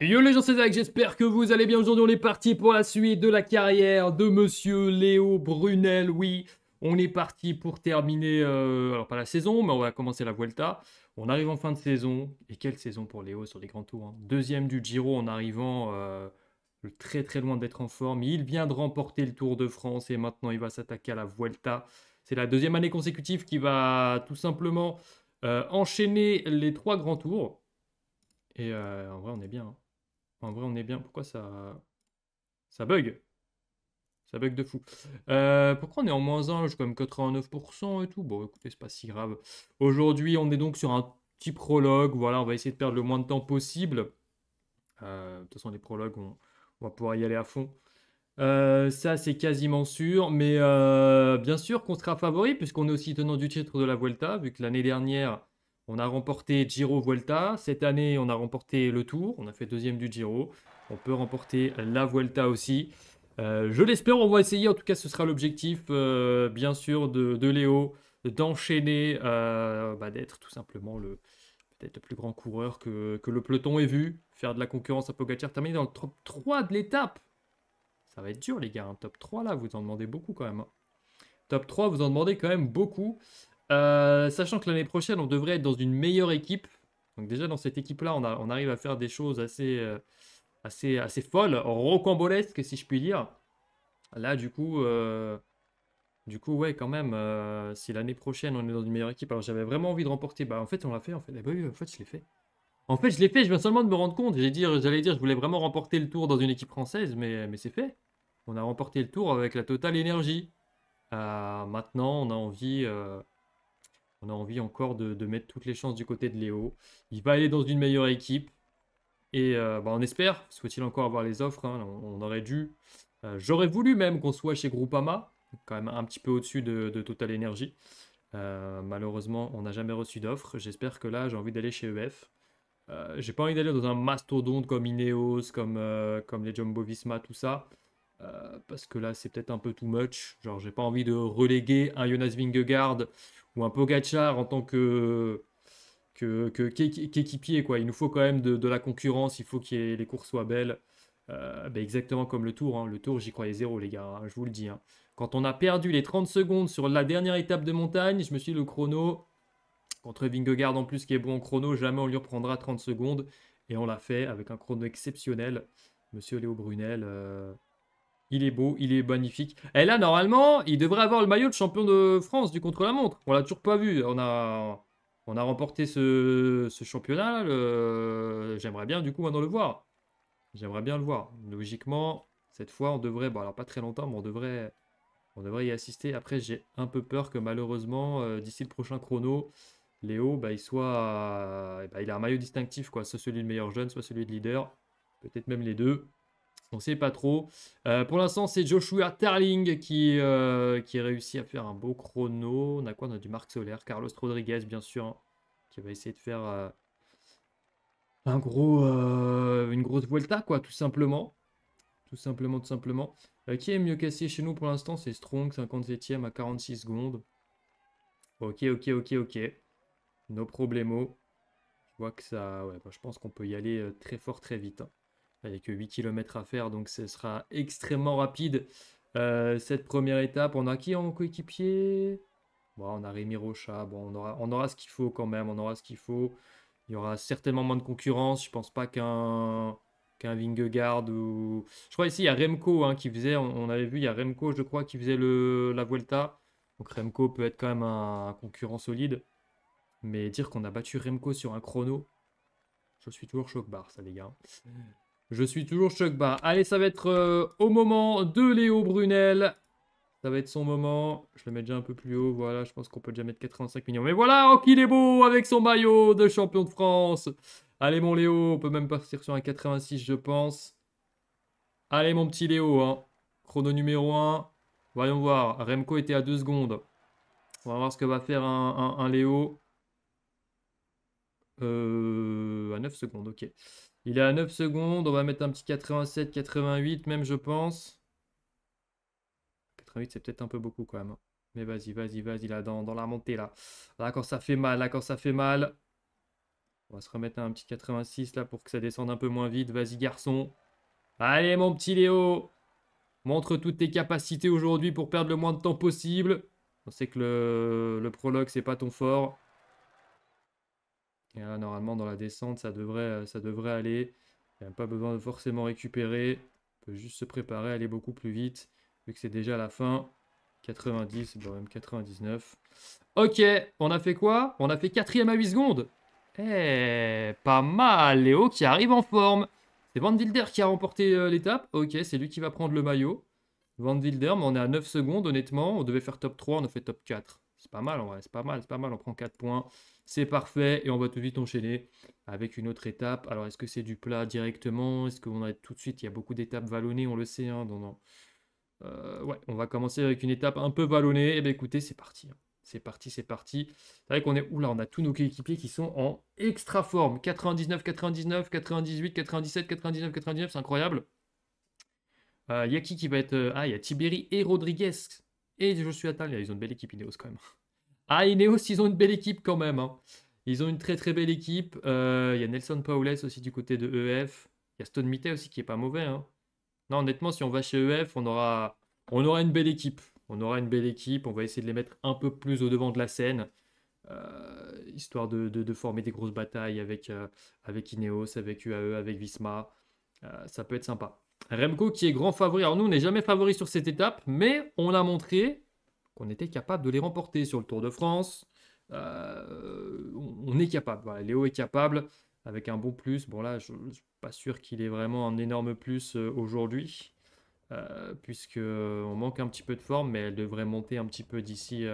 Yo les gens, c'est Zach, j'espère que vous allez bien. Aujourd'hui, on est parti pour la suite de la carrière de monsieur Léo Brunel. Oui, on est parti pour terminer, euh, alors pas la saison, mais on va commencer la Vuelta. On arrive en fin de saison, et quelle saison pour Léo sur les grands tours. Hein. Deuxième du Giro en arrivant euh, très très loin d'être en forme. Il vient de remporter le Tour de France et maintenant il va s'attaquer à la Vuelta. C'est la deuxième année consécutive qui va tout simplement euh, enchaîner les trois grands tours. Et en vrai, on est bien. Hein. En vrai, on est bien. Pourquoi ça. Ça bug Ça bug de fou. Euh, pourquoi on est en moins 1 Je suis comme 89% et tout. Bon, écoutez, c'est pas si grave. Aujourd'hui, on est donc sur un petit prologue. Voilà, on va essayer de perdre le moins de temps possible. Euh, de toute façon, les prologues, on, va pouvoir y aller à fond. Euh, ça, c'est quasiment sûr. Mais bien sûr qu'on sera favori, puisqu'on est aussi tenant du titre de la Vuelta, vu que l'année dernière. On a remporté Giro Vuelta. Cette année, on a remporté le Tour. On a fait deuxième du Giro. On peut remporter la Vuelta aussi. Euh, je l'espère, on va essayer. En tout cas, ce sera l'objectif, euh, bien sûr, de, de Léo d'enchaîner, euh, bah, d'être tout simplement le peut-être le plus grand coureur que, le peloton ait vu, faire de la concurrence à Pogacar, terminer dans le top 3 de l'étape. Ça va être dur, les gars, un hein. top 3 là, vous en demandez beaucoup quand même. Hein. Top 3, vous en demandez quand même beaucoup. Euh, sachant que l'année prochaine, on devrait être dans une meilleure équipe. Donc déjà, dans cette équipe-là, on, arrive à faire des choses assez, euh, assez, assez folles, rocambolesques, si je puis dire. Là, du coup, euh, du coup ouais, quand même, si l'année prochaine, on est dans une meilleure équipe, alors j'avais vraiment envie de remporter. Bah, en fait, on l'a fait, en fait. Eh ben en fait, je l'ai fait. En fait, je l'ai fait, je viens seulement de me rendre compte. J'allais dire, dire, je voulais vraiment remporter le tour dans une équipe française, mais, mais c'est fait. On a remporté le tour avec la totale énergie. maintenant, on a envie... On a envie encore de, mettre toutes les chances du côté de Léo. Il va aller dans une meilleure équipe. Et euh, bah, on espère, soit il encore avoir les offres, hein, on, aurait dû. Euh, j'aurais voulu même qu'on soit chez Groupama, quand même un petit peu au-dessus de, Total Energy. Euh, malheureusement, on n'a jamais reçu d'offres. J'espère que là, j'ai envie d'aller chez EF. j'ai pas envie d'aller dans un mastodonte comme Ineos, comme, comme les Jumbo Visma, tout ça. Euh, parce que là, c'est peut-être un peu too much. Genre, j'ai pas envie de reléguer un Jonas Vingegaard ou un Pogachar en tant que qu'équipier. quoi. Il nous faut quand même de, la concurrence, il faut que les courses soient belles. Euh, ben, exactement comme le tour. Hein. Le tour, j'y croyais zéro, les gars, hein, je vous le dis. Hein. Quand on a perdu les 30 secondes sur la dernière étape de montagne, je me suis dit, le chrono, contre Vingegaard en plus qui est bon en chrono, jamais on lui reprendra 30 secondes. Et on l'a fait avec un chrono exceptionnel. Monsieur Léo Brunel, euh, il est beau, il est magnifique. Et là, normalement, il devrait avoir le maillot de champion de France du contre-la-montre. On l'a toujours pas vu. On a, on a remporté ce, ce championnat. J'aimerais bien, du coup, maintenant le voir. J'aimerais bien le voir. Logiquement, cette fois, on devrait... Bon, alors pas très longtemps, mais on devrait, on devrait y assister. Après, j'ai un peu peur que malheureusement, euh, d'ici le prochain chrono, Léo, bah, il soit, euh, bah, il a un maillot distinctif, quoi. Soit celui de meilleur jeune, soit celui de leader. Peut-être même les deux. On ne sait pas trop. Euh, pour l'instant, c'est Joshua Tarling qui, euh, qui réussit à faire un beau chrono. On a quoi On a du Marc Solaire, Carlos Rodriguez, bien sûr, qui va essayer de faire euh, un gros, une grosse Vuelta, quoi, tout simplement. Tout simplement, tout simplement. qui est mieux cassé chez nous pour l'instant C'est Strong, 57 e à 46 secondes. Ok, ok, ok, ok. No problemo. Je vois que ça. Bah, je pense qu'on peut y aller très fort, très vite. Hein. Il que 8 km à faire, donc ce sera extrêmement rapide. Euh, cette première étape, on a qui en coéquipier On a Rémi Rocha, bon, on, aura, on aura ce qu'il faut quand même, on aura ce qu'il faut. Il y aura certainement moins de concurrence, je pense pas qu'un qu'un Vingegaard ou... Je crois ici, il y a Remco hein, qui faisait, on, avait vu, il y a Remco, je crois, qui faisait le, la Vuelta. Donc Remco peut être quand même un, concurrent solide. Mais dire qu'on a battu Remco sur un chrono, je suis toujours choc-barre, ça les gars. Mm. Je suis toujours choc bas. Allez, ça va être euh, au moment de Léo Brunel. Ça va être son moment. Je le mets déjà un peu plus haut. Voilà, je pense qu'on peut déjà mettre 85 millions. Mais voilà, oh qu'il est beau avec son maillot de champion de France. Allez, mon Léo, on peut même partir sur un 86, je pense. Allez, mon petit Léo. Hein. Chrono numéro 1. Voyons voir. Remco était à 2 secondes. On va voir ce que va faire un, Léo. Euh, à 9 secondes, ok. Il est à 9 secondes. On va mettre un petit 87, 88 même, je pense. 88, c'est peut-être un peu beaucoup quand même. Hein. Mais vas-y, vas-y, vas-y, là, dans, dans la montée, là. Là, quand ça fait mal, là, quand ça fait mal. On va se remettre un petit 86, là, pour que ça descende un peu moins vite. Vas-y, garçon. Allez, mon petit Léo. Montre toutes tes capacités aujourd'hui pour perdre le moins de temps possible. On sait que le, le prologue, c'est pas ton fort. Et là, normalement, dans la descente, ça devrait, euh, ça devrait aller. Il n'y a pas besoin de forcément récupérer. On peut juste se préparer, aller beaucoup plus vite. Vu que c'est déjà la fin. 90, bon, même 99. Ok, on a fait quoi On a fait quatrième à 8 secondes. Eh, pas mal. Léo qui arrive en forme. C'est Van Wilder qui a remporté euh, l'étape. Ok, c'est lui qui va prendre le maillot. Van Wilder, mais on est à 9 secondes, honnêtement. On devait faire top 3, on a fait top 4. C'est pas mal, C'est pas mal, c'est pas mal. On prend 4 points. C'est parfait et on va tout de enchaîner avec une autre étape. Alors est-ce que c'est du plat directement Est-ce qu'on a tout de suite Il y a beaucoup d'étapes vallonnées, on le sait. Hein, euh, ouais, on va commencer avec une étape un peu vallonnée. Et eh bien écoutez, c'est parti. Hein. C'est parti, c'est parti. C'est vrai qu'on est. là, on a tous nos coéquipiers qui sont en extra forme. 99, 99, 98, 97, 99, 99, c'est incroyable. Euh, il y a qui qui va être. Euh, ah, il y a Tiberi et Rodriguez. Et Joshua Tal. Ils ont une belle équipe Ineos quand même. Ah, Ineos, ils ont une belle équipe quand même. Hein. Ils ont une très très belle équipe. Euh, il y a Nelson Paulès aussi du côté de EF. Il y a Stone Mite aussi qui est pas mauvais. Hein. Non, honnêtement, si on va chez EF, on aura, on aura une belle équipe. On aura une belle équipe. On va essayer de les mettre un peu plus au devant de la scène. Euh, histoire de, de, former des grosses batailles avec, euh, avec Ineos, avec UAE, avec Visma. ça peut être sympa. Remco qui est grand favori. Alors nous, on n'est jamais favori sur cette étape, mais on l'a montré qu'on était capable de les remporter sur le Tour de France. Euh, on est capable. Léo est capable avec un bon plus. Bon là, je ne suis pas sûr qu'il ait vraiment un énorme plus euh, aujourd'hui, puisqu'on euh, puisque on manque un petit peu de forme, mais elle devrait monter un petit peu d'ici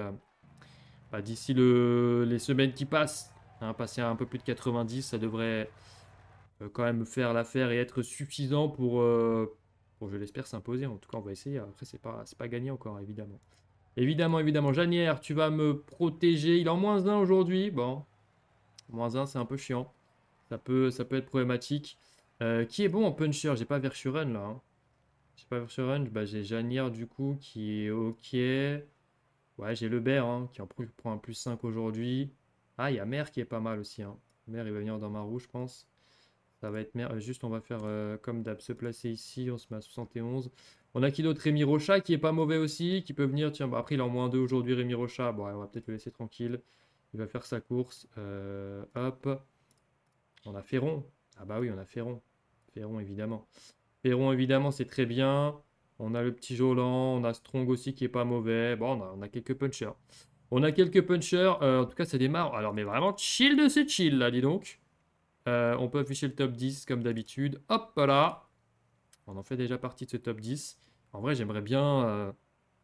bah, d'ici les semaines qui passent. Hein. passer à un peu plus de 90, ça devrait quand même faire l'affaire et être suffisant pour, je l'espère, s'imposer. En tout cas, on va essayer. Après, c'est pas, pas gagné encore, évidemment. Évidemment, évidemment. Janière, tu vas me protéger. Il est en moins d'un aujourd'hui. Bon. Moins 1, c'est un peu chiant. Ça peut, ça peut être problématique. Euh, qui est bon en puncher J'ai pas Versuren, là. Hein. J'ai pas Versuren, Bah, j'ai Janière du coup qui est ok. Ouais, j'ai Lebert hein, qui en prend un plus 5 aujourd'hui. Ah, il y a Mer qui est pas mal aussi. Hein. Mer, il va venir dans ma roue, je pense. Ça va être Mer. Euh, juste, on va faire euh, comme d'hab. Se placer ici. On se met à 71. On a qui d'autre Rémi Rocha qui est pas mauvais aussi, qui peut venir. Tiens, bah, après il est en moins 2 aujourd'hui, Rémi Rocha. Bon, on va peut-être le laisser tranquille. Il va faire sa course. Euh, hop. On a Ferron. Ah bah oui, on a Ferron. Ferron, évidemment. Ferron, évidemment, c'est très bien. On a le petit Jolan. On a Strong aussi qui est pas mauvais. Bon, on a, quelques punchers. On a quelques punchers. Euh, en tout cas, ça démarre. Alors, mais vraiment, chill de ce chill, là, dis donc. Euh, on peut afficher le top 10 comme d'habitude. Hop là. On en fait déjà partie de ce top 10. En vrai, j'aimerais bien, euh,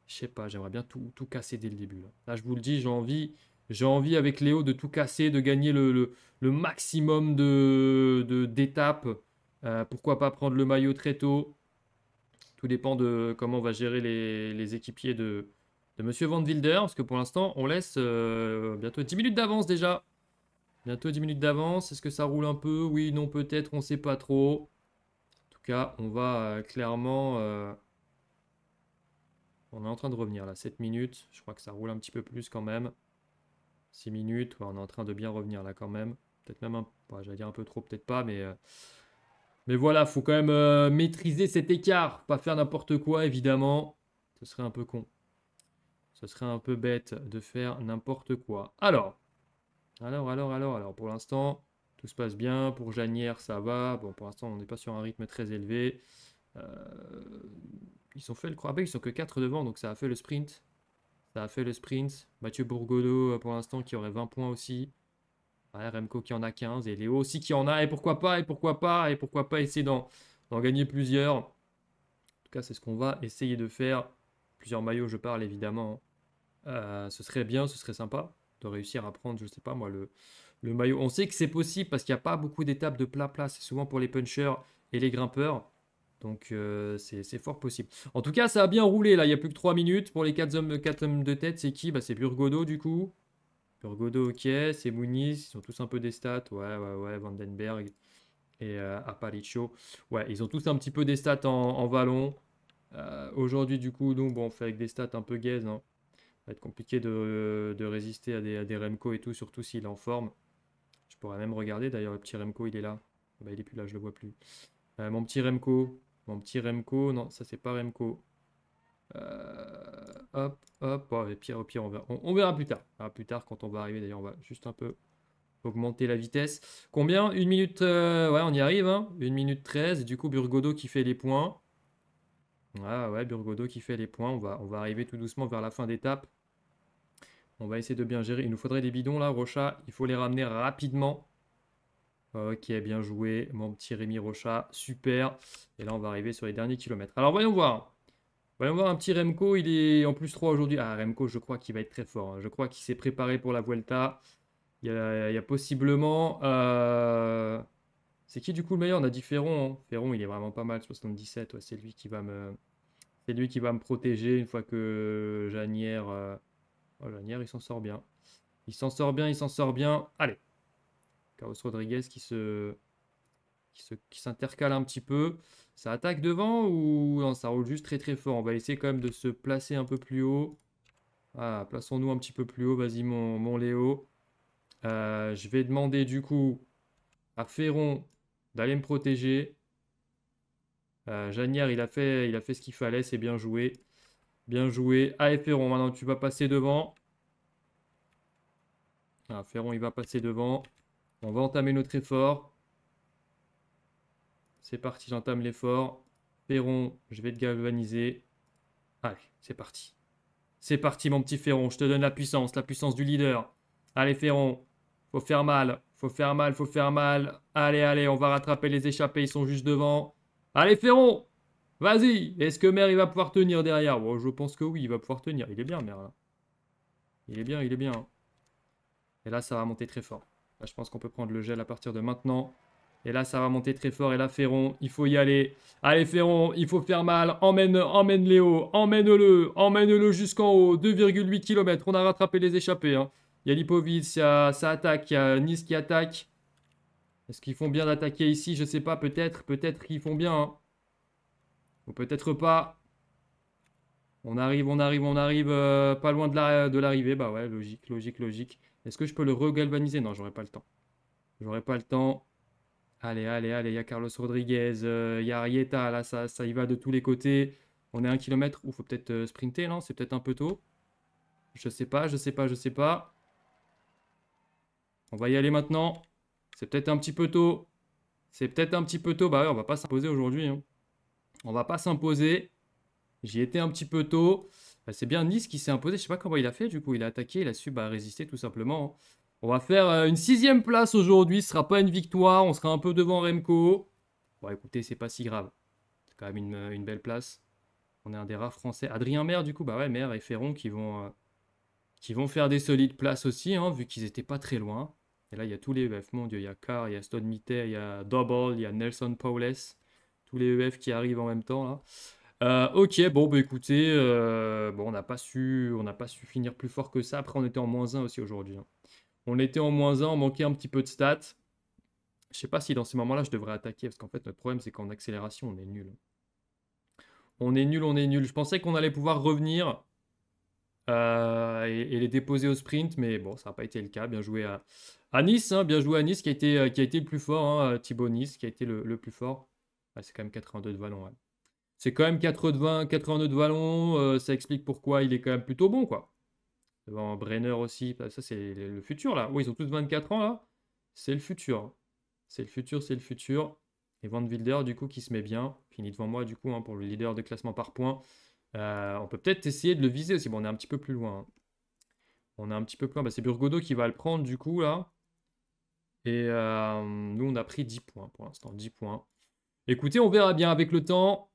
je sais pas, j'aimerais bien tout, casser dès le début. Là, je vous le dis, j'ai envie, j'ai envie avec Léo de tout casser, de gagner le, maximum de d'étapes. Euh, pourquoi pas prendre le maillot très tôt Tout dépend de comment on va gérer les, équipiers de, de Monsieur Van Wilder, parce que pour l'instant, on laisse euh, bientôt 10 minutes d'avance déjà. Bientôt 10 minutes d'avance. Est-ce que ça roule un peu Oui, non, peut-être, on ne sait pas trop on va euh, clairement... Euh, on est en train de revenir là, 7 minutes. Je crois que ça roule un petit peu plus quand même. 6 minutes, on est en train de bien revenir là quand même. Peut-être même un... J'allais dire un peu trop, peut-être pas, mais... Euh, mais voilà, faut quand même maîtriser cet écart. Pas faire n'importe quoi, évidemment. Ce serait un peu con. Ce serait un peu bête de faire n'importe quoi. Alors, alors, alors, alors, alors, pour l'instant, se passe bien. Pour Janière, ça va. Bon, pour l'instant, on n'est pas sur un rythme très élevé. Euh, ils ont fait le croix ils sont que 4 devant, donc ça a fait le sprint. Ça a fait le sprint. Mathieu Bourgodeau, euh, pour l'instant, qui aurait 20 points aussi. Ouais, Remco qui en a 15 et Léo aussi qui en a. Et pourquoi pas, et pourquoi pas, et pourquoi pas essayer d'en gagner plusieurs. En tout cas, c'est ce qu'on va essayer de faire. Plusieurs maillots, je parle évidemment. Hein. Euh, ce serait bien, ce serait sympa de réussir à prendre, je sais pas moi, le, le maillot. On sait que c'est possible parce qu'il n'y a pas beaucoup d'étapes de plat plat. C'est souvent pour les punchers et les grimpeurs. Donc euh, c'est fort possible. En tout cas, ça a bien roulé là. Il n'y a plus que 3 minutes pour les 4 hommes, hommes de tête. C'est qui bah, C'est Burgodo du coup. Burgodo, ok. C'est Mouniz. Ils sont tous un peu des stats. Ouais, ouais, ouais. Vandenberg et euh, Ouais, ils ont tous un petit peu des stats en, vallon. Euh, aujourd'hui, du coup, donc, on fait avec des stats un peu gaze. Hein. Ça va être compliqué de, résister à des, à des Remco et tout, surtout s'il est en forme. Je pourrais même regarder, d'ailleurs, le petit Remco, il est là. Ah bah, il est plus là, je le vois plus. Euh, mon petit Remco, mon petit Remco, non, ça c'est pas Remco. Euh, hop, hop, pire, au pire, on verra, on, verra plus tard. Ah, plus tard, quand on va arriver, d'ailleurs, on va juste un peu augmenter la vitesse. Combien Une minute, euh, ouais, on y arrive, hein. Une minute 13, du coup, Burgodo qui fait les points. Ah ouais, Burgodo qui fait les points, on va, on va arriver tout doucement vers la fin d'étape. On va essayer de bien gérer. Il nous faudrait des bidons là, Rocha. Il faut les ramener rapidement. Ok, bien joué, mon petit Rémi Rocha. Super. Et là, on va arriver sur les derniers kilomètres. Alors, voyons voir. Voyons voir un petit Remco. Il est en plus 3 aujourd'hui. Ah, Remco, je crois qu'il va être très fort. Hein. Je crois qu'il s'est préparé pour la Vuelta. Il y a, possiblement... Euh, c'est qui du coup le meilleur On a dit Ferron. Hein. Ferron, il est vraiment pas mal. 77, c'est lui qui va me... C'est lui qui va me protéger une fois que Janière... Euh, Oh, il s'en sort bien. Il s'en sort bien, il s'en sort bien. Allez. Carlos Rodriguez qui se qui s'intercale un petit peu. Ça attaque devant ou ça roule juste très très fort. On va essayer quand même de se placer un peu plus haut. Ah, plaçons-nous un petit peu plus haut. Vas-y mon, Léo. Euh, je vais demander du coup à Ferron d'aller me protéger. Euh, Janière, il a fait, il a fait ce qu'il fallait, c'est bien joué. Bien joué. Allez, Ferron, maintenant tu vas passer devant. Ah, Ferron, il va passer devant. On va entamer notre effort. C'est parti, j'entame l'effort. Ferron, je vais te galvaniser. Allez, c'est parti. C'est parti, mon petit Ferron. Je te donne la puissance, la puissance du leader. Allez, Ferron. Faut faire mal. Faut faire mal, faut faire mal. Allez, allez, on va rattraper les échappés. Ils sont juste devant. Allez, Ferron. Vas-y Est-ce que Mer, il va pouvoir tenir derrière Je pense que oui, il va pouvoir tenir. Il est bien, Mer, là. Il est bien, il est bien. Hein. Et là, ça va monter très fort. je pense qu'on peut prendre le gel à partir de maintenant. Et là, ça va monter très fort. Et là, Ferron, il faut y aller. Allez, Ferron, il faut faire mal. Emmène, emmène Léo. Emmène-le. Emmène-le jusqu'en haut. 2,8 km. On a rattrapé les échappés. Hein. Il y a ça attaque. Il y a Nice qui attaque. Est-ce qu'ils font bien d'attaquer ici Je sais pas. Peut-être. Peut-être qu'ils font bien. Hein. Ou peut-être pas. On arrive, on arrive, on arrive euh, pas loin de l'arrivée. bah ouais, logique, logique, logique. Est-ce que je peux le regalvaniser Non, j'aurai pas le temps. J'aurai pas le temps. Allez, allez, allez, il y a Carlos Rodriguez, euh, il y a Arieta, là, ça, y va de tous les côtés. On est à un kilomètre. ou faut peut-être euh, sprinter, non C'est peut-être un peu tôt. Je sais pas, je sais pas, je sais pas. On va y aller maintenant. C'est peut-être un petit peu tôt. C'est peut-être un petit peu tôt. Bah ouais, on va pas s'imposer aujourd'hui. Hein. On va pas s'imposer. J'y étais un petit peu tôt. Bah, c'est bien Nice qui s'est imposé. Je sais pas comment il a fait. Du coup, il a attaqué. Il a su bah, résister tout simplement. On va faire euh, une sixième place aujourd'hui. Ce sera pas une victoire. On sera un peu devant Remco. Bon, écoutez, c'est pas si grave. C'est quand même une, euh, belle place. On est un des rares français. Adrien Mer, du coup, bah ouais, Maire et Ferron qui vont, euh, qui vont faire des solides places aussi, hein, vu qu'ils n'étaient pas très loin. Et là, il y a tous les. Bref, mon il y a Carr, il y a Stone Mitter, il y a Double, il y a Nelson Powless tous les EF qui arrivent en même temps. Là. Euh, ok, bon, bah, écoutez, euh, bon, on n'a pas, su, on pas su finir plus fort que ça. Après, on était en moins 1 aussi aujourd'hui. Hein. On était en moins 1, on manquait un petit peu de stats. Je sais pas si dans ces moments-là, je devrais attaquer, parce qu'en fait, notre problème, c'est qu'en accélération, on est nul. On est nul, on est nul. Je pensais qu'on allait pouvoir revenir euh, et, les déposer au sprint, mais bon, ça n'a pas été le cas. Bien joué à, Nice, hein. bien joué à Nice, qui a été, qui a été le plus fort, hein. Thibaut Nice, qui a été le plus fort c'est quand même 82 de vallon. C'est quand même 82 de vallon. Euh, ça explique pourquoi il est quand même plutôt bon, quoi. Devant Brenner aussi. Bah, ça, c'est le futur, là. Oui, ils ont tous 24 ans, là. C'est le futur. C'est le futur, c'est le futur. Et Van Wilder, du coup, qui se met bien. Fini devant moi, du coup, hein, pour le leader de classement par points. Euh, on peut peut-être essayer de le viser aussi. Bon, on est un petit peu plus loin. Hein. On est un petit peu plus loin. Bah, c'est Burgodo qui va le prendre, du coup, là. Et euh, nous, on a pris 10 points pour l'instant. 10 points. Écoutez, on verra bien avec le temps.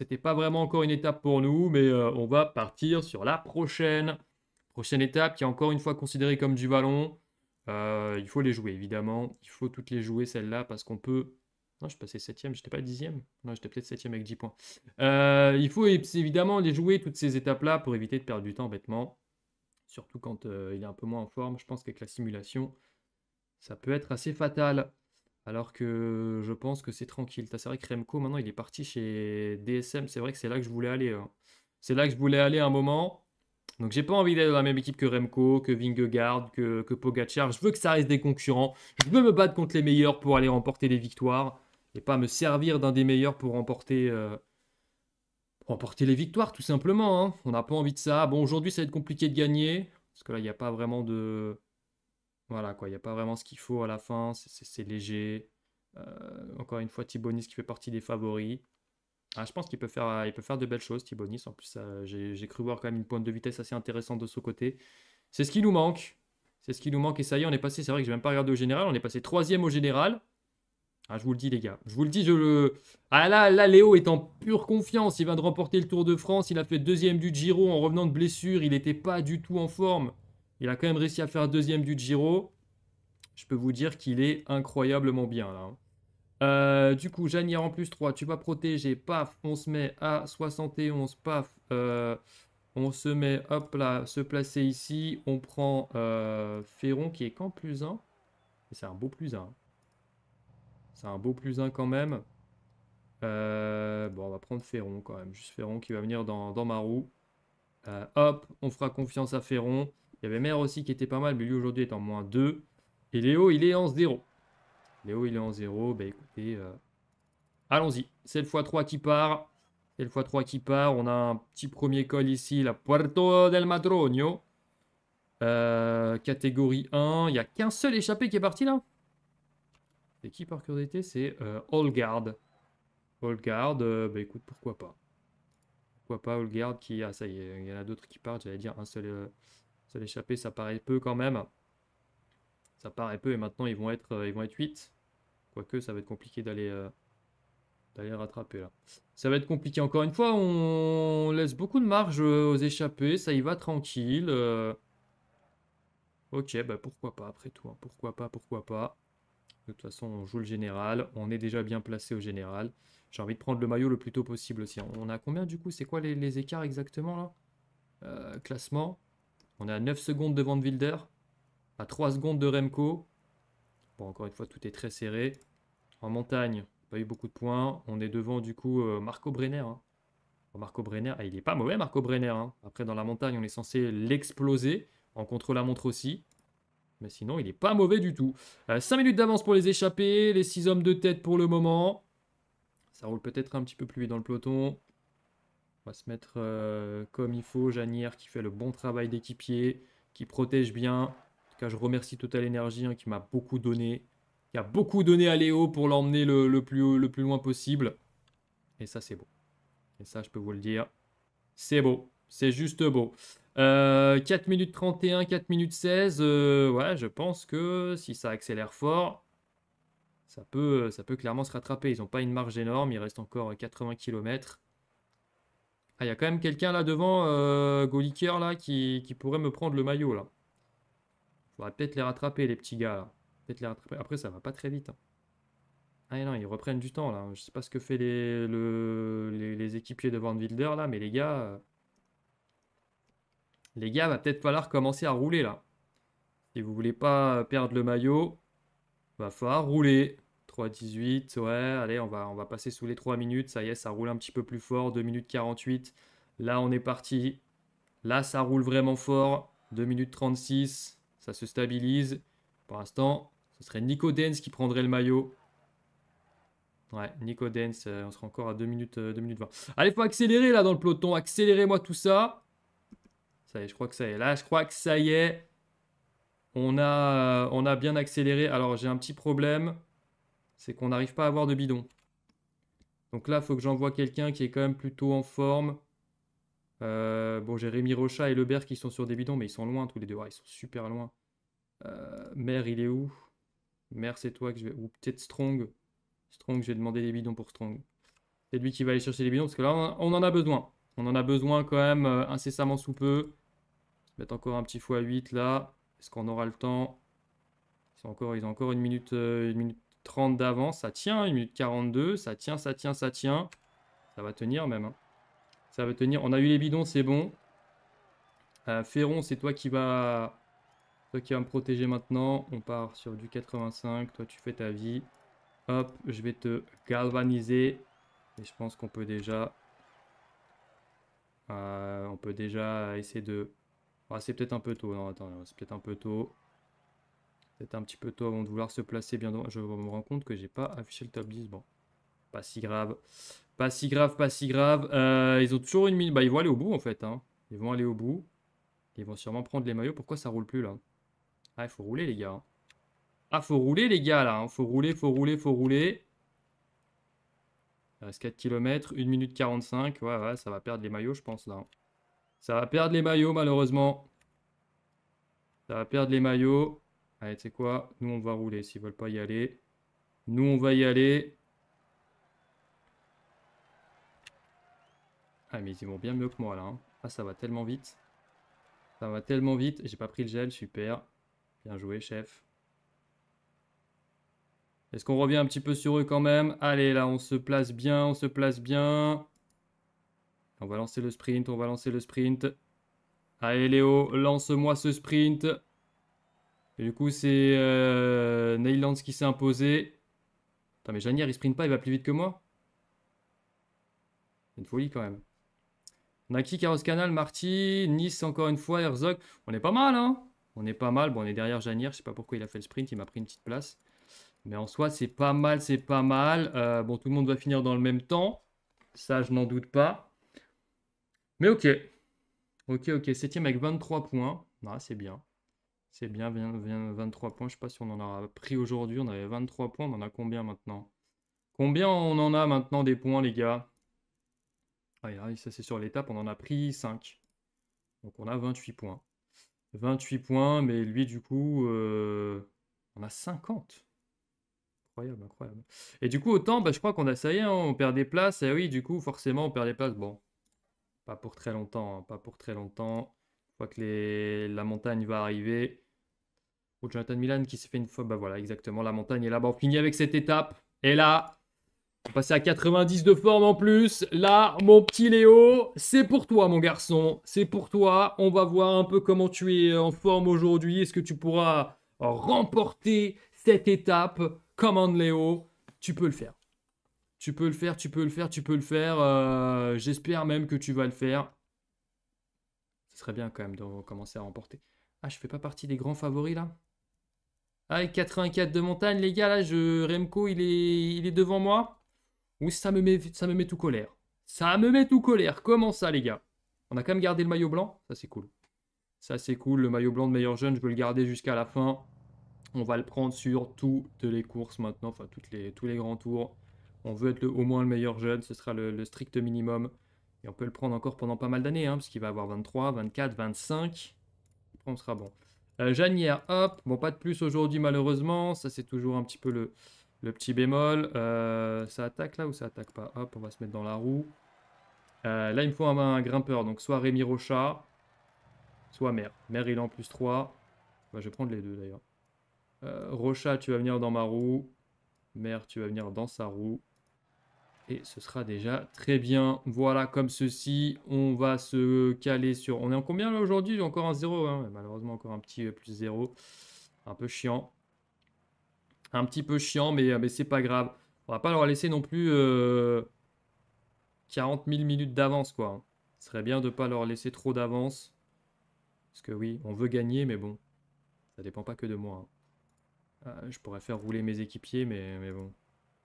C'était pas vraiment encore une étape pour nous, mais euh, on va partir sur la prochaine. Prochaine étape qui est encore une fois considérée comme du ballon. Euh, il faut les jouer, évidemment. Il faut toutes les jouer, celles-là, parce qu'on peut. Non, je passé 7 je n'étais pas dixième. Non, j'étais peut-être septième avec 10 points. Euh, il faut évidemment les jouer, toutes ces étapes-là, pour éviter de perdre du temps bêtement. Surtout quand il est un peu moins en forme. Je pense qu'avec la simulation, ça peut être assez fatal. Alors que je pense que c'est tranquille. C'est vrai que Remco, maintenant, il est parti chez DSM. C'est vrai que c'est là que je voulais aller. Hein. C'est là que je voulais aller un moment. Donc j'ai pas envie d'être dans la même équipe que Remco, que Vingegaard, que, que Pogacar. Je veux que ça reste des concurrents. Je veux me battre contre les meilleurs pour aller remporter les victoires. Et pas me servir d'un des meilleurs pour remporter, euh, remporter les victoires, tout simplement. Hein. On n'a pas envie de ça. Bon, aujourd'hui, ça va être compliqué de gagner. Parce que là, il n'y a pas vraiment de... Voilà, quoi. Il n'y a pas vraiment ce qu'il faut à la fin. C'est léger. Euh, encore une fois, Thibonis qui fait partie des favoris. Ah, je pense qu'il peut faire, peut faire de belles choses, Thibonis. En plus, j'ai cru voir quand même une pointe de vitesse assez intéressante de ce côté. C'est ce qui nous manque. C'est ce qui nous manque. Et ça y est, on est passé. C'est vrai que je n'ai même pas regardé au général. On est passé troisième au général. Ah, je vous le dis, les gars. Je vous le dis, je le. Ah là, là, Léo est en pure confiance. Il vient de remporter le Tour de France. Il a fait deuxième du Giro en revenant de blessure. Il n'était pas du tout en forme. Il a quand même réussi à faire deuxième du Giro. Je peux vous dire qu'il est incroyablement bien là. Hein. Euh, du coup, Janière en plus 3, tu vas protéger, paf, on se met à 71, paf, euh, on se met, hop là, se placer ici, on prend euh, Ferron qui est quand plus 1, c'est un beau plus 1, c'est un beau plus 1 quand même, bon, on va prendre Ferron quand même, juste Ferron qui va venir dans, dans ma roue, hop, on fera confiance à Ferron, il y avait Mer aussi qui était pas mal, mais lui aujourd'hui est en moins 2. Et Léo, il est en 0. Léo, il est en 0. Bah écoutez, euh, allons-y. C'est le x3 qui part. C'est le x3 qui part. On a un petit premier col ici, la Puerto del Madronio. Euh, catégorie 1. Il n'y a qu'un seul échappé qui est parti là. C'est qui par curiosité C'est euh, Allguard, euh, bah écoute, pourquoi pas. Pourquoi pas Allgard qui... Ah ça y est, il y en a d'autres qui partent. J'allais dire un seul... Ça l'échappée, ça paraît peu quand même. Ça paraît peu et maintenant ils vont être, euh, ils vont être 8. Quoique ça va être compliqué d'aller euh, d'aller rattraper là. Ça va être compliqué. Encore une fois, on laisse beaucoup de marge euh, aux échappés. Ça y va tranquille. Ok, bah pourquoi pas après tout. Hein. Pourquoi pas, pourquoi pas. De toute façon, on joue le général. On est déjà bien placé au général. J'ai envie de prendre le maillot le plus tôt possible aussi. Hein. On a combien du coup C'est quoi les, écarts exactement là Classement on est à 9 secondes de Wilder, à 3 secondes de Remco. Bon, encore une fois, tout est très serré. En montagne, pas eu beaucoup de points. On est devant du coup euh, Marco Brenner. Hein. Marco Brenner, ah, il est pas mauvais Marco Brenner. Hein. Après, dans la montagne, on est censé l'exploser. En contre-la-montre aussi. Mais sinon, il est pas mauvais du tout. 5 euh, minutes d'avance pour les échappés. Les 6 hommes de tête pour le moment. Ça roule peut-être un petit peu plus vite dans le peloton. On va se mettre euh, comme il faut. Janière qui fait le bon travail d'équipier, qui protège bien. En tout cas, je remercie Total Energy hein, qui m'a beaucoup donné. Qui a beaucoup donné à Léo pour l'emmener le, plus le plus loin possible. Et ça, c'est beau. Et ça, je peux vous le dire. C'est beau. C'est juste beau. 4 euh, minutes 31, 4 minutes 16. Euh, ouais, je pense que si ça accélère fort, ça peut, ça peut clairement se rattraper. Ils n'ont pas une marge énorme. Il reste encore 80 km. Ah, il y a quand même quelqu'un là devant, euh, Goliker, là, qui, pourrait me prendre le maillot, là. Faudra peut-être les rattraper, les petits gars, là. peut les rattraper. Après, ça va pas très vite. Hein. Ah non, ils reprennent du temps, là. Je sais pas ce que fait les, les, équipiers de Van Wilder, là, mais les gars... Euh, les gars, va peut-être falloir commencer à rouler, là. Si vous voulez pas perdre le maillot, va falloir rouler. 18, Ouais, allez, on va, on va passer sous les 3 minutes. Ça y est, ça roule un petit peu plus fort. 2 minutes 48. Là, on est parti. Là, ça roule vraiment fort. 2 minutes 36. Ça se stabilise. Pour l'instant, ce serait Nico Dens qui prendrait le maillot. Ouais, Nico Dens, euh, on sera encore à 2 minutes, 2 euh, minutes 20. Allez, faut accélérer là dans le peloton. Accélérez-moi tout ça. Ça y est, je crois que ça y est. Là, je crois que ça y est. On a, euh, on a bien accéléré. Alors, j'ai un petit problème c'est qu'on n'arrive pas à avoir de bidon. Donc là, il faut que j'envoie quelqu'un qui est quand même plutôt en forme. Euh, bon, j'ai Rémi Rocha et Lebert qui sont sur des bidons, mais ils sont loin tous les deux. Ah, ils sont super loin. Euh, Mère, il est où Mère, c'est toi que je vais. Ou peut-être Strong. Strong, je vais demander des bidons pour Strong. C'est lui qui va aller chercher les bidons parce que là, on en a besoin. On en a besoin quand même euh, incessamment sous peu. Je vais mettre encore un petit à 8 là. Est-ce qu'on aura le temps ils, ils ont encore une minute, une minute 30 d'avance, ça tient. 1 minute 42, ça tient, ça tient, ça tient. Ça va tenir même. Hein. Ça va tenir. On a eu les bidons, c'est bon. Euh, Ferron, c'est toi qui va... Toi qui va me protéger maintenant. On part sur du 85. Toi, tu fais ta vie. Hop, je vais te galvaniser. Et je pense qu'on peut déjà... Euh, on peut déjà essayer de... Ah, c'est peut-être un peu tôt. Non, attends, c'est peut-être un peu tôt. C'était un petit peu tôt avant de vouloir se placer bien devant. Je me rends compte que j'ai pas affiché le top 10. Bon, pas si grave. Pas si grave, pas si grave. Euh, ils ont toujours une minute. Bah, ils vont aller au bout en fait. Hein. Ils vont aller au bout. Ils vont sûrement prendre les maillots. Pourquoi ça roule plus là Ah, il faut rouler les gars. Hein. Ah, faut rouler les gars là. Hein. Faut rouler, il faut rouler, faut rouler. Il reste 4 km, 1 minute 45. Ouais, ouais, ça va perdre les maillots, je pense, là. Ça va perdre les maillots, malheureusement. Ça va perdre les maillots. Allez, tu sais quoi Nous, on va rouler s'ils veulent pas y aller. Nous, on va y aller. Ah, mais ils vont bien mieux que moi, là. Hein. Ah, ça va tellement vite. Ça va tellement vite. J'ai pas pris le gel, super. Bien joué, chef. Est-ce qu'on revient un petit peu sur eux quand même Allez, là, on se place bien, on se place bien. On va lancer le sprint, on va lancer le sprint. Allez, Léo, lance-moi ce sprint du coup, c'est euh, Neylands qui s'est imposé. Attends, mais Janier, il sprint pas, il va plus vite que moi. C'est une folie quand même. Naki, Carlos Canal, Marty, Nice encore une fois, Herzog. On est pas mal, hein On est pas mal. Bon, on est derrière Janier. Je sais pas pourquoi il a fait le sprint. Il m'a pris une petite place. Mais en soi, c'est pas mal, c'est pas mal. Euh, bon, tout le monde va finir dans le même temps. Ça, je n'en doute pas. Mais ok. Ok, ok. Septième avec 23 points. Ah, c'est bien. C'est bien, 23 points. Je ne sais pas si on en a pris aujourd'hui. On avait 23 points. On en a combien maintenant Combien on en a maintenant des points, les gars ah, Ça, c'est sur l'étape. On en a pris 5. Donc, on a 28 points. 28 points, mais lui, du coup, euh, on a 50. Incroyable, incroyable. Et du coup, autant, bah, je crois qu'on a ça y est, hein, on perd des places. Et oui, du coup, forcément, on perd des places. Bon, pas pour très longtemps, hein, pas pour très longtemps que les... la montagne va arriver. pour Jonathan Milan qui s'est fait une fois. Bah voilà, exactement. La montagne est là. Bon, on finit avec cette étape. Et là, on passe à 90 de forme en plus. Là, mon petit Léo, c'est pour toi, mon garçon. C'est pour toi. On va voir un peu comment tu es en forme aujourd'hui. Est-ce que tu pourras remporter cette étape Commande Léo, tu peux le faire. Tu peux le faire, tu peux le faire, tu peux le faire. Euh, j'espère même que tu vas le faire. Ce serait bien quand même de commencer à remporter. Ah, je fais pas partie des grands favoris là Ah, 84 de montagne, les gars, là, je... Remco, il est, il est devant moi. Oui, ça me met, ça me met tout colère. Ça me met tout colère. Comment ça, les gars On a quand même gardé le maillot blanc. Ça, c'est cool. Ça, c'est cool. Le maillot blanc de meilleur jeune, je peux le garder jusqu'à la fin. On va le prendre sur toutes les courses maintenant, enfin les, tous les grands tours. On veut être le, au moins le meilleur jeune, ce sera le strict minimum. Et on peut le prendre encore pendant pas mal d'années, hein, parce qu'il va avoir 23, 24, 25. on sera bon. Euh, hop. Bon, pas de plus aujourd'hui, malheureusement. Ça, c'est toujours un petit peu le, petit bémol. Euh, ça attaque là ou ça attaque pas Hop, on va se mettre dans la roue. Euh, là, il me faut un, grimpeur. Donc, soit Rémi Rocha, soit Mère. Mère, il est en plus 3. Bah, je vais prendre les deux, d'ailleurs. Euh, Rocha, tu vas venir dans ma roue. Mère, tu vas venir dans sa roue. Et ce sera déjà très bien. Voilà, comme ceci, on va se caler sur... On est en combien là aujourd'hui J'ai encore un 0, hein, malheureusement encore un petit euh, plus 0. Un peu chiant. Un petit peu chiant, mais, euh, mais c'est pas grave. On va pas leur laisser non plus 40 euh, 000 minutes d'avance, quoi. Hein. Ce serait bien de pas leur laisser trop d'avance. Parce que oui, on veut gagner, mais bon, ça dépend pas que de moi. Hein. je pourrais faire rouler mes équipiers, mais, mais bon.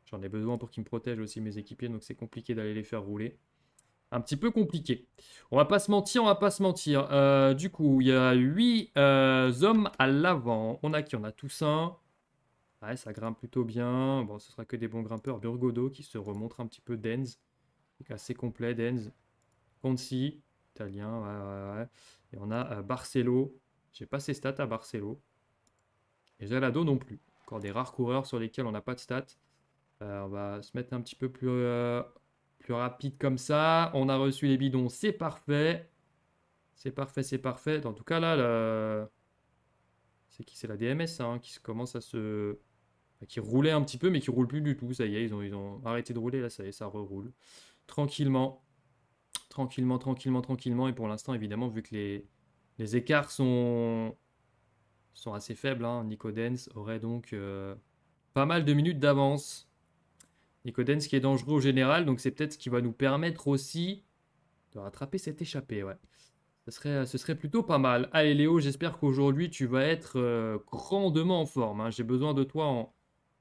J'en ai besoin pour qu'ils me protègent aussi mes équipiers, donc c'est compliqué d'aller les faire rouler. Un petit peu compliqué. On va pas se mentir, on va pas se mentir. Euh, du coup, il y a 8 euh, hommes à l'avant. On a qui On a Toussaint. Ouais, ça grimpe plutôt bien. Bon, ce sera que des bons grimpeurs. Burgodo qui se remontre un petit peu. Denz. Assez complet, Denz. Conti. Italien. Ouais, Et on a Barcelo. Euh, Barcelo. J'ai pas ses stats à Barcelo. Et Jalado non plus. Encore des rares coureurs sur lesquels on n'a pas de stats on va se mettre un petit peu plus, euh, plus rapide comme ça. On a reçu les bidons, c'est parfait. C'est parfait, c'est parfait. En tout cas, là, c'est qui C'est la DMS hein, qui commence à se. Qui roulait un petit peu, mais qui roule plus du tout. Ça y est, ils ont, ils ont arrêté de rouler. Là, ça y est, ça reroule. Tranquillement. Tranquillement, tranquillement, tranquillement. Et pour l'instant, évidemment, vu que les, écarts sont, sont assez faibles, hein. aurait donc euh, pas mal de minutes d'avance. Nicodens ce qui est dangereux au général, donc c'est peut-être ce qui va nous permettre aussi de rattraper cette échappée, ouais. Ce serait, ce serait plutôt pas mal. Allez Léo, j'espère qu'aujourd'hui tu vas être euh, grandement en forme. Hein. J'ai besoin de toi en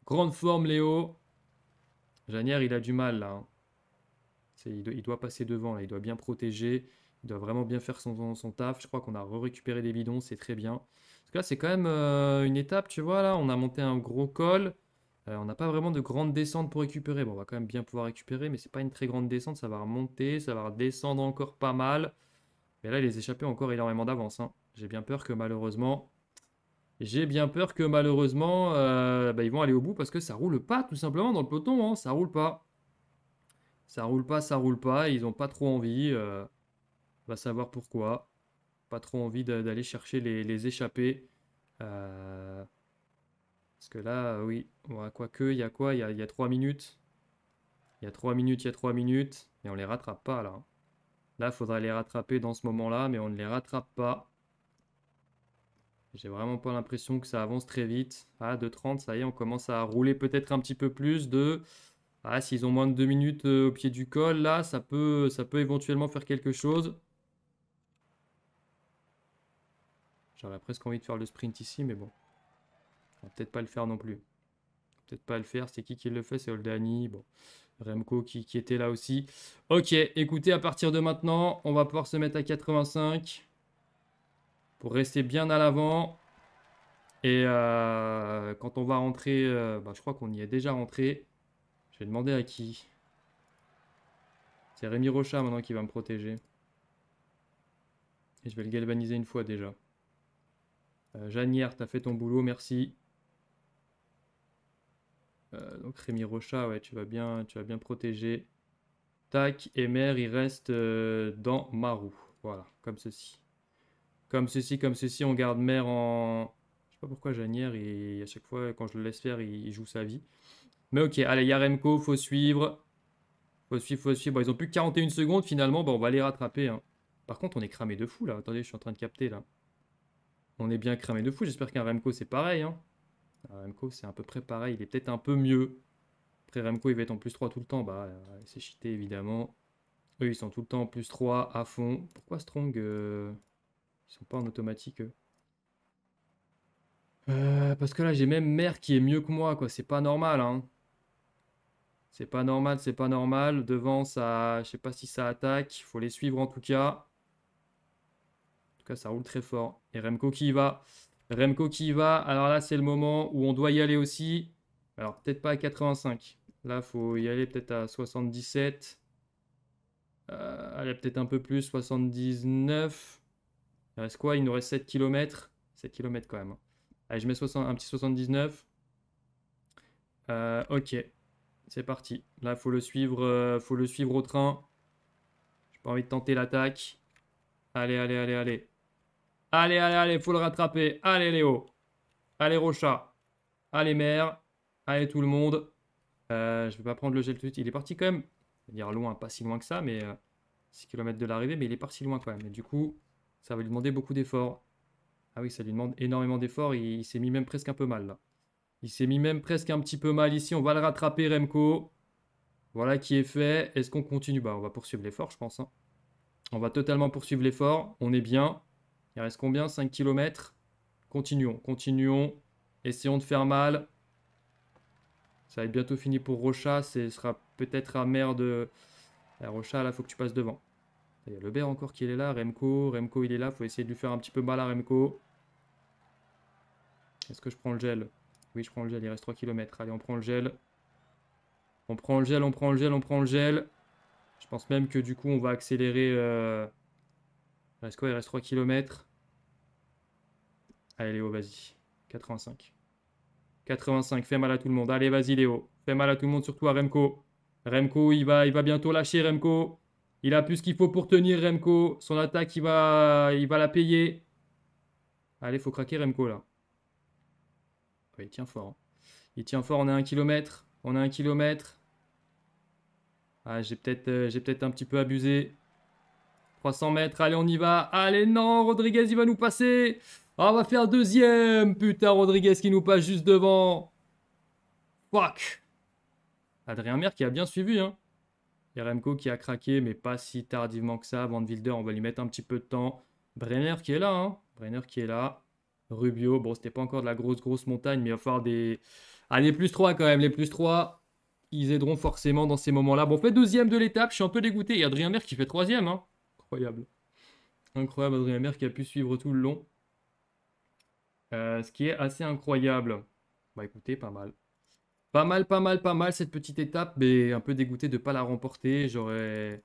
grande forme Léo. Janière, il a du mal là. Hein. Il, doit, passer devant là, il doit bien protéger. Il doit vraiment bien faire son, taf. Je crois qu'on a récupéré des bidons, c'est très bien. Parce que là c'est quand même euh, une étape, tu vois là. On a monté un gros col. Euh, on n'a pas vraiment de grande descente pour récupérer. Bon, on va quand même bien pouvoir récupérer, mais c'est pas une très grande descente. Ça va remonter, ça va redescendre encore pas mal. Mais là, les échappés encore énormément d'avance. Hein. J'ai bien peur que malheureusement, j'ai bien peur que malheureusement, euh, bah, ils vont aller au bout parce que ça roule pas tout simplement dans le peloton. Hein. Ça roule pas. Ça roule pas, ça roule pas. Ils n'ont pas trop envie. Euh, on va savoir pourquoi. Pas trop envie d'aller chercher les, les échappés. Euh, parce que là, euh, oui, quoi quoique, il y a quoi Il y a, 3 minutes. Il y a 3 minutes, il y a 3 minutes. Et on les rattrape pas là. Là, il faudra les rattraper dans ce moment-là, mais on ne les rattrape pas. J'ai vraiment pas l'impression que ça avance très vite. Ah, 2.30, ça y est, on commence à rouler peut-être un petit peu plus de... Ah, s'ils ont moins de 2 minutes euh, au pied du col, là, ça peut, ça peut éventuellement faire quelque chose. J'aurais presque envie de faire le sprint ici, mais bon peut-être pas le faire non plus. Peut-être pas le faire. C'est qui qui le fait C'est Oldani. Bon. Remco qui, était là aussi. Ok, écoutez, à partir de maintenant, on va pouvoir se mettre à 85 pour rester bien à l'avant. Et euh, quand on va rentrer, euh, bah, je crois qu'on y est déjà rentré. Je vais demander à qui. C'est Rémi Rocha maintenant qui va me protéger. Et je vais le galvaniser une fois déjà. Euh, Janière, t'as fait ton boulot, merci. Euh, donc Rémi Rocha, ouais, tu vas bien, tu vas bien protéger. Tac, et mère il reste euh, dans Marou. Voilà, comme ceci. Comme ceci, comme ceci, on garde Mer en... Je sais pas pourquoi Janière, et à chaque fois, quand je le laisse faire, il, joue sa vie. Mais ok, allez, Yaremko, faut suivre. Faut suivre, faut suivre. Bon, ils ont plus que 41 secondes, finalement. Bon, on va les rattraper. Hein. Par contre, on est cramé de fou, là. Attendez, je suis en train de capter, là. On est bien cramé de fou. J'espère qu'un Remco, c'est pareil, hein. Euh, Remco, c'est à peu près pareil. Il est peut-être un peu mieux. Après, Remco, il va être en plus 3 tout le temps. Bah, euh, c'est cheaté, évidemment. Eux, ils sont tout le temps en plus 3 à fond. Pourquoi Strong euh, Ils sont pas en automatique, eux. parce que là, j'ai même Mère qui est mieux que moi, quoi. C'est pas normal, hein. C'est pas normal, c'est pas normal. Devant, ça, je sais pas si ça attaque. Il faut les suivre en tout cas. En tout cas, ça roule très fort. Et Remco qui y va. Remco qui y va. Alors là, c'est le moment où on doit y aller aussi. Alors, peut-être pas à 85. Là, faut y aller peut-être à 77. Euh, allez, peut-être un peu plus, 79. Il reste quoi Il nous reste 7 km. 7 km quand même. Hein. Allez, je mets un petit 79. Euh, ok, c'est parti. Là, faut le suivre, euh, faut le suivre au train. J'ai pas envie de tenter l'attaque. Allez, allez, allez, allez. Allez, allez, allez, faut le rattraper. Allez, Léo. Allez, Rocha. Allez, Mère. Allez, tout le monde. Euh, je ne vais pas prendre le gel tout de suite. Il est parti quand même. dire loin, pas si loin que ça, mais 6 euh, km de l'arrivée, mais il est parti loin quand même. Et du coup, ça va lui demander beaucoup d'efforts. Ah oui, ça lui demande énormément d'efforts. Il, s'est mis même presque un peu mal là. Il s'est mis même presque un petit peu mal ici. On va le rattraper, Remco. Voilà qui est fait. Est-ce qu'on continue Bah, on va poursuivre l'effort, je pense. Hein. On va totalement poursuivre l'effort. On est bien. Il reste combien 5 km Continuons, continuons. Essayons de faire mal. Ça va être bientôt fini pour Rocha. Ce sera peut-être amer de... Euh, Rocha, là, faut que tu passes devant. Il y a encore qui est là. Remco, Remco, il est là. faut essayer de lui faire un petit peu mal à Remco. Est-ce que je prends le gel Oui, je prends le gel. Il reste 3 km. Allez, on prend le gel. On prend le gel, on prend le gel, on prend le gel. Je pense même que du coup, on va accélérer... Euh, reste quoi Il reste 3 km. Allez Léo, vas-y. 85. 85, fais mal à tout le monde. Allez, vas-y Léo. Fais mal à tout le monde, surtout à Remco. Remco, il va, il va bientôt lâcher Remco. Il a plus qu'il faut pour tenir Remco. Son attaque, il va, il va la payer. Allez, faut craquer Remco là. il tient fort. Hein. Il tient fort, on à 1 kilomètre. On a un kilomètre. Ah, j'ai peut-être euh, peut un petit peu abusé. 300 mètres, allez, on y va. Allez, non, Rodriguez, il va nous passer. Ah, on va faire deuxième. Putain, Rodriguez qui nous passe juste devant. Fuck. Adrien Mer qui a bien suivi. Hein. yaremko qui a craqué, mais pas si tardivement que ça. Van Wilder, on va lui mettre un petit peu de temps. Brenner qui est là. Hein. Brenner qui est là. Rubio, bon, c'était pas encore de la grosse, grosse montagne, mais il va falloir des. Ah, plus 3 quand même. Les plus 3, ils aideront forcément dans ces moments-là. Bon, on fait deuxième de l'étape. Je suis un peu dégoûté. a Adrien Mer qui fait troisième. Hein incroyable. Incroyable, Adrien qui a pu suivre tout le long. Euh, ce qui est assez incroyable. Bah écoutez, pas mal. Pas mal, pas mal, pas mal cette petite étape, mais un peu dégoûté de ne pas la remporter. J'aurais.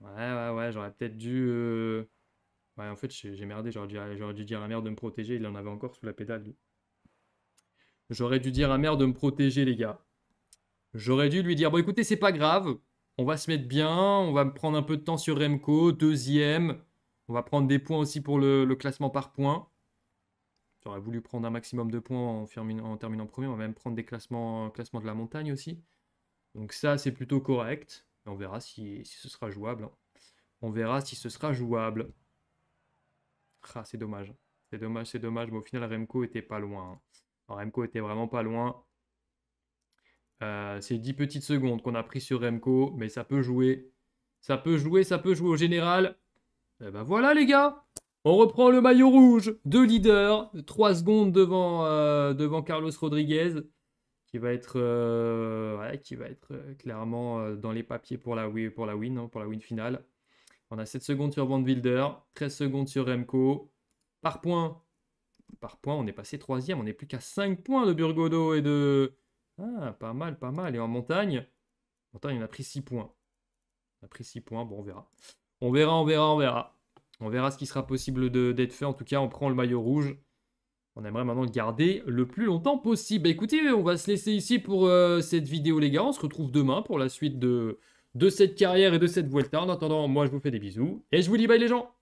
Ouais, ouais, ouais, j'aurais peut-être dû. Euh, en fait, j'ai merdé. J'aurais dû, dire à la mère de me protéger. Il en avait encore sous la pédale, J'aurais dû dire à mère de me protéger, les gars. J'aurais dû lui dire Bon, écoutez, c'est pas grave on va se mettre bien, on va prendre un peu de temps sur Remco, deuxième. On va prendre des points aussi pour le, classement par points. J'aurais voulu prendre un maximum de points en, terminant, premier. On va même prendre des classements, de la montagne aussi. Donc ça, c'est plutôt correct. on verra si, ce sera jouable. Hein. On verra si ce sera jouable. Ah, c'est dommage. C'est dommage, c'est dommage. Mais au final, Remco était pas loin. Hein. Alors, Remco était vraiment pas loin. Euh, c'est 10 petites secondes qu'on a pris sur Remco, mais ça peut jouer. Ça peut jouer, ça peut jouer au général. Et eh ben voilà les gars, on reprend le maillot rouge Deux leaders. 3 secondes devant, euh, devant Carlos Rodriguez, qui va être, euh, qui va être clairement dans les papiers pour la, pour la win, hein, pour la win finale. On a 7 secondes sur Van Wilder, 13 secondes sur Remco. Par point, par point, on est passé troisième, on n'est plus qu'à 5 points de Burgodo et de, ah, pas mal, pas mal. Et en montagne, en montagne, on a pris 6 points. On a pris 6 points, bon, on verra. On verra, on verra, on verra. On verra ce qui sera possible d'être fait. En tout cas, on prend le maillot rouge. On aimerait maintenant le garder le plus longtemps possible. Bah, écoutez, on va se laisser ici pour euh, cette vidéo, les gars. On se retrouve demain pour la suite de, de cette carrière et de cette Vuelta. En attendant, moi, je vous fais des bisous. Et je vous dis bye, les gens